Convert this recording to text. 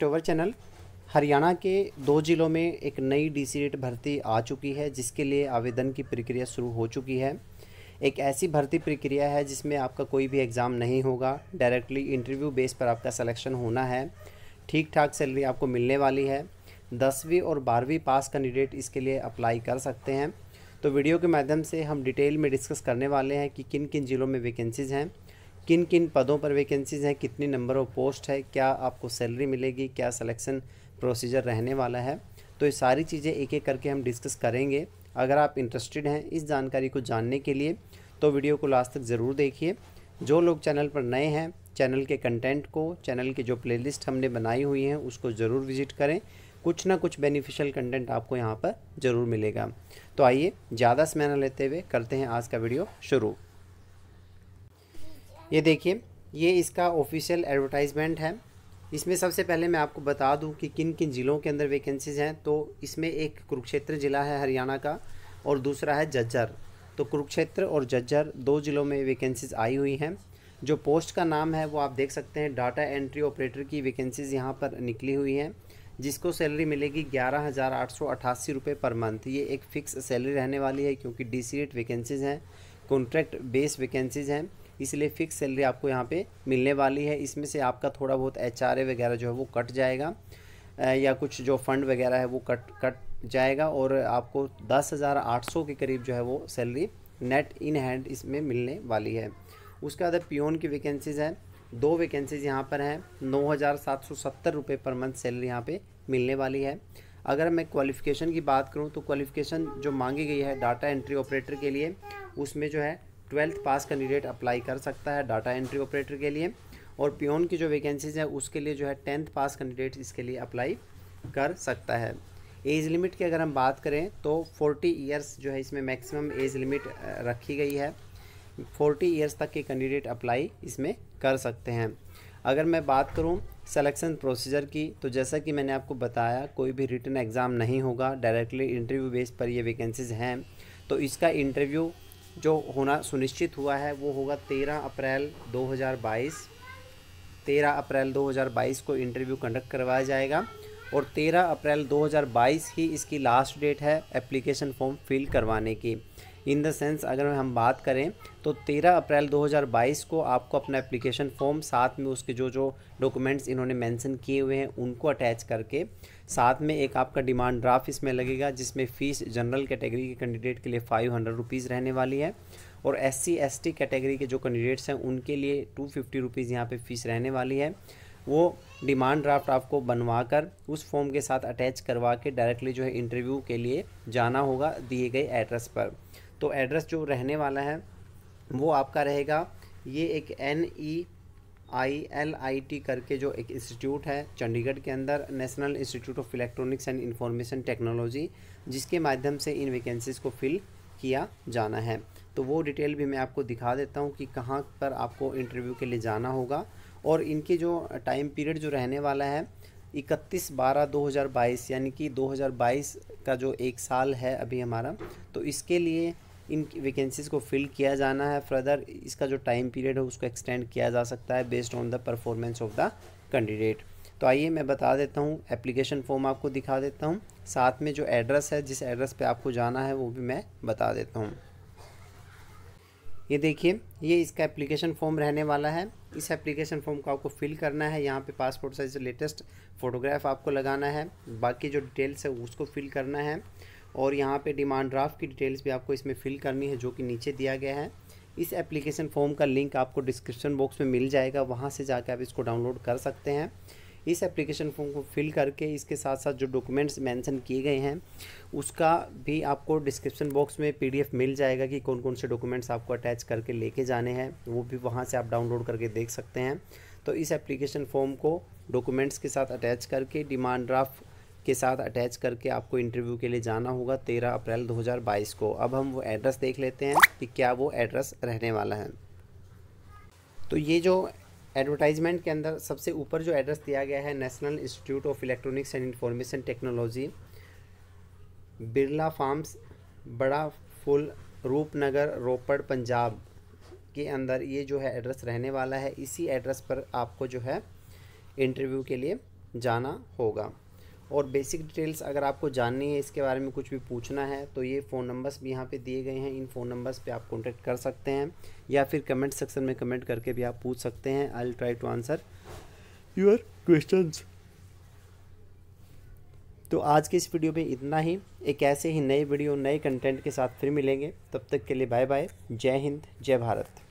tower channel Haryana के दो ज़िलों में एक नई डी भर्ती आ चुकी है जिसके लिए आवेदन की प्रक्रिया शुरू हो चुकी है एक ऐसी भर्ती प्रक्रिया है जिसमें आपका कोई भी एग्ज़ाम नहीं होगा डायरेक्टली इंटरव्यू बेस पर आपका सिलेक्शन होना है ठीक ठाक सैलरी आपको मिलने वाली है दसवीं और बारहवीं पास कैंडिडेट इसके लिए अप्लाई कर सकते हैं तो वीडियो के माध्यम से हम डिटेल में डिस्कस करने वाले हैं कि किन किन ज़िलों में वैकेंसीज़ हैं किन किन पदों पर वैकेंसीज़ हैं कितने नंबर ऑफ पोस्ट है क्या आपको सैलरी मिलेगी क्या सिलेक्शन प्रोसीजर रहने वाला है तो ये सारी चीज़ें एक एक करके हम डिस्कस करेंगे अगर आप इंटरेस्टेड हैं इस जानकारी को जानने के लिए तो वीडियो को लास्ट तक ज़रूर देखिए जो लोग चैनल पर नए हैं चैनल के कंटेंट को चैनल की जो प्लेलिस्ट हमने बनाई हुई हैं उसको ज़रूर विजिट करें कुछ ना कुछ बेनिफिशियल कंटेंट आपको यहाँ पर ज़रूर मिलेगा तो आइए ज़्यादा समय न लेते हुए करते हैं आज का वीडियो शुरू ये देखिए ये इसका ऑफिशियल एडवर्टाइजमेंट है इसमें सबसे पहले मैं आपको बता दूं कि किन किन ज़िलों के अंदर वैकेंसीज़ हैं तो इसमें एक कुरुक्षेत्र ज़िला है हरियाणा का और दूसरा है जज्जर तो कुरुक्षेत्र और जज्जर दो ज़िलों में वैकेंसीज़ आई हुई हैं जो पोस्ट का नाम है वो आप देख सकते हैं डाटा एंट्री ऑपरेटर की वैकेंसीज़ यहाँ पर निकली हुई हैं जिसको सैलरी मिलेगी ग्यारह हज़ार आठ सौ अट्ठासी रुपये पर मंथ ये एक फ़िक्स सैलरी रहने वाली है क्योंकि डी सी रेट वैकेंसीज़ हैं कॉन्ट्रैक्ट बेस वैकेंसीज़ हैं इसलिए फ़िक्स सैलरी आपको यहाँ पे मिलने वाली है इसमें से आपका थोड़ा बहुत एच वगैरह जो है वो कट जाएगा या कुछ जो फंड वगैरह है वो कट कट जाएगा और आपको दस हज़ार आठ सौ के करीब जो है वो सैलरी नेट इन हैंड इसमें मिलने वाली है उसके बाद पियोन की वैकेंसीज़ हैं दो वैकेंसीज़ यहाँ पर हैं नौ हज़ार सात सौ सत्तर रुपये पर मंथ सैलरी यहाँ पे मिलने वाली है अगर मैं क्वालिफ़िकेशन की बात करूँ तो क्वालिफ़िकेशन जो मांगी गई है डाटा एंट्री ऑपरेटर के लिए उसमें जो है ट्वेल्थ पास कैंडिडेट अप्लाई कर सकता है डाटा एंट्री ऑपरेटर के लिए और प्योन की जो वैकेंसीज हैं उसके लिए जो है टेंथ पास कैंडिडेट इसके लिए अप्लाई कर सकता है एज लिमिट की अगर हम बात करें तो फोर्टी ईयर्स जो है इसमें मैक्सिमम एज लिमिट रखी गई है फोर्टी ईयर्स तक के कैंडिडेट अप्लाई इसमें कर सकते हैं अगर मैं बात करूं सिलेक्शन प्रोसीजर की तो जैसा कि मैंने आपको बताया कोई भी रिटर्न एग्ज़ाम नहीं होगा डायरेक्टली इंटरव्यू बेस पर ये वैकेंसीज़ हैं तो इसका इंटरव्यू जो होना सुनिश्चित हुआ है वो होगा तेरह अप्रैल 2022 तेरह अप्रैल 2022 को इंटरव्यू कंडक्ट करवाया जाएगा और 13 अप्रैल 2022 ही इसकी लास्ट डेट है एप्लीकेशन फॉर्म फिल करवाने की इन द सेंस अगर हम बात करें तो 13 अप्रैल 2022 को आपको अपना एप्लीकेशन फॉर्म साथ में उसके जो जो डॉक्यूमेंट्स इन्होंने मेंशन किए हुए हैं उनको अटैच करके साथ में एक आपका डिमांड ड्राफ्ट इसमें लगेगा जिसमें फ़ीस जनरल कैटेगरी के कैंडिडेट के लिए फाइव हंड्रेड रुपीज़ रहने वाली है और S C S T category के जो कैंडिडेट्स हैं उनके लिए टू फिफ्टी रुपीज़ यहाँ पर फ़ीस रहने वाली है वो डिमांड ड्राफ्ट आपको बनवा कर उस फॉर्म के साथ अटैच करवा के डायरेक्टली जो है इंटरव्यू के लिए जाना होगा दिए गए एड्रेस पर तो एड्रेस जो रहने वाला है वो आपका रहेगा ये एक N E I L I T करके जो एक इंस्टीट्यूट है चंडीगढ़ के अंदर National Institute of Electronics and Information Technology जिसके माध्यम से इन वैकेंसीज को फिल किया जाना है तो वो डिटेल भी मैं आपको दिखा देता हूँ कि कहाँ पर आपको इंटरव्यू के लिए जाना होगा और इनके जो टाइम पीरियड जो रहने वाला है इकतीस बारह दो हज़ार बाईस यानी कि दो हज़ार बाईस का जो एक साल है अभी हमारा तो इसके लिए इन वैकेंसीज़ को फिल किया जाना है फर्दर इसका जो टाइम पीरियड है उसको एक्सटेंड किया जा सकता है based on the performance of the candidate तो आइए मैं बता देता हूँ एप्लीकेशन फॉर्म आपको दिखा देता हूँ साथ में जो एड्रेस है जिस एड्रेस पे आपको जाना है वो भी मैं बता देता हूँ ये देखिए ये इसका एप्लीकेशन फॉर्म रहने वाला है इस एप्लीकेशन फॉर्म को आपको फिल करना है यहाँ पे पासपोर्ट साइज़ लेटेस्ट फ़ोटोग्राफ आपको लगाना है बाकी जो डिटेल्स है उसको फिल करना है और यहाँ पे डिमांड ड्राफ्ट की डिटेल्स भी आपको इसमें फिल करनी है जो कि नीचे दिया गया है इस एप्लीकेशन फॉर्म का लिंक आपको डिस्क्रिप्शन बॉक्स में मिल जाएगा वहाँ से जाकर आप इसको डाउनलोड कर सकते हैं इस एप्लीकेशन फॉर्म को फिल करके इसके साथ साथ जो डॉक्यूमेंट्स मेंशन किए गए हैं उसका भी आपको डिस्क्रिप्शन बॉक्स में पीडीएफ मिल जाएगा कि कौन कौन से डॉक्यूमेंट्स आपको अटैच करके लेके जाने हैं वो भी वहाँ से आप डाउनलोड करके देख सकते हैं तो इस एप्लीकेशन फॉर्म को डॉक्यूमेंट्स के साथ अटैच करके डिमांड ड्राफ्ट के साथ अटैच करके आपको इंटरव्यू के लिए जाना होगा तेरह अप्रैल दो को अब हम वो एड्रेस देख लेते हैं कि क्या वो एड्रेस रहने वाला है तो ये जो एडवर्टाइजमेंट के अंदर सबसे ऊपर जो एड्रेस दिया गया है National Institute of Electronics and Information Technology Birla Farms Bara Phool Rupnagar Ropar Punjab के अंदर ये जो है एड्रेस रहने वाला है इसी एड्रेस पर आपको जो है इंटरव्यू के लिए जाना होगा और बेसिक डिटेल्स अगर आपको जाननी है इसके बारे में कुछ भी पूछना है तो ये फ़ोन नंबर्स भी यहाँ पे दिए गए हैं इन फ़ोन नंबर्स पे आप कॉन्टेक्ट कर सकते हैं या फिर कमेंट सेक्शन में कमेंट करके भी आप पूछ सकते हैं I try to answer your question तो आज के इस वीडियो में इतना ही एक ऐसे ही नए वीडियो नए कंटेंट के साथ फिर मिलेंगे तब तक के लिए बाय बाय जय हिंद जय भारत